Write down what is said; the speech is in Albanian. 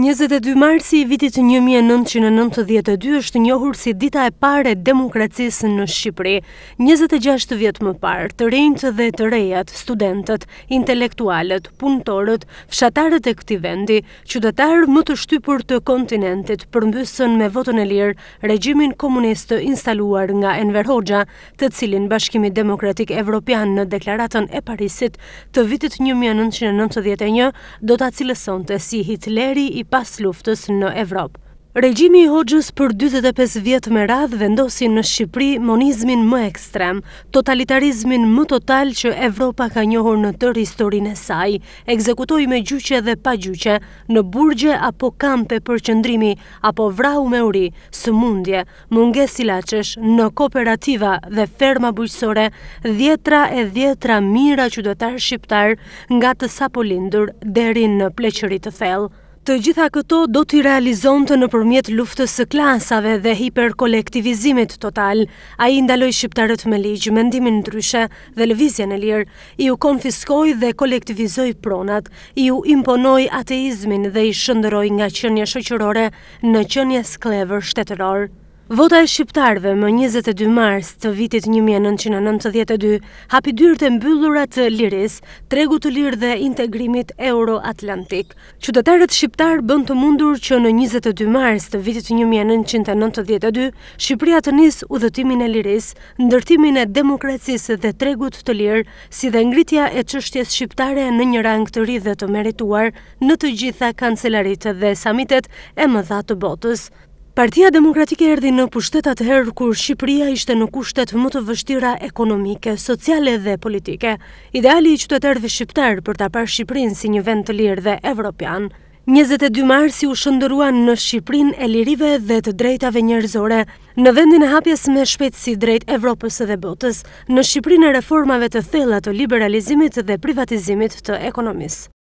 22 marsi i vitit 1992 është njohur si dita e pare demokracisë në Shqipëri. 26 vjetë më parë, të rejnët dhe të rejat, studentët, intelektualet, punëtorët, fshatarët e këti vendi, qytetarë më të shtypur të kontinentit përmbysën me votën e lirë regjimin komunistë të instaluar nga Enver Hoxha, të cilin Bashkimi Demokratik Evropian në deklaratën e Parisit të vitit 1991 do të cilësonte si Hitleri i pas luftës në Evropë. Regjimi i Hoxhës për 45 vjet me radhë vendosi në Shqipëri monizmin më ekstrem, totalitarizmin më total që Evropa ka njohur në tërë historinë e saj. Ekzekutoi me gjyqe dhe pa gjyqe, në burgje apo kampe për qëndrimi, apo vrahu me uri, sëmundje, munges ilaçesh në kooperativa dhe ferma bujqësore, dhjetra e dhjetra mira qytetar shqiptar nga të sapo lindur deri në pleqërit të thellë. Të gjitha këto do t'i realizon të në përmjet luftës së klasave dhe hiperkolektivizimit total. A i ndaloj shqiptarët me ligjë, mendimin ndryshe dhe lëvizje në lirë, i u konfiskoj dhe kolektivizoj pronat, i u imponoj ateizmin dhe i shëndëroj nga qënje shëqërore në qënje sklever shtetëror. Vota e shqiptarve më 22 mars të vitit 1992 hapi dyrë të mbyllurat të liris, tregu të lirë dhe integrimit euro-atlantik. Qytetarët shqiptar bënd të mundur që në 22 mars të vitit 1992, Shqipëria të nis u dhëtimin e liris, ndërtimin e demokracis dhe tregut të lirë, si dhe ngritja e qështjes shqiptare në një rang të ri dhe të merituar në të gjitha kancelarit dhe samitet e më dhatë të botës. Partia Demokratike erdi në pushtetat herë kur Shqipëria ishte në kushtet më të vështira ekonomike, sociale dhe politike. Ideali i qytetarëve shqiptar për ta parë Shqipërinë si një vend të lirë dhe evropian. 22 marsi u shëndëruan në Shqiprin e lirive dhe të drejtave njërzore, në vendin e hapjes me si drejt Evropës dhe botës, në Shqiprin e reformave të thella të liberalizimit dhe privatizimit të ekonomisë.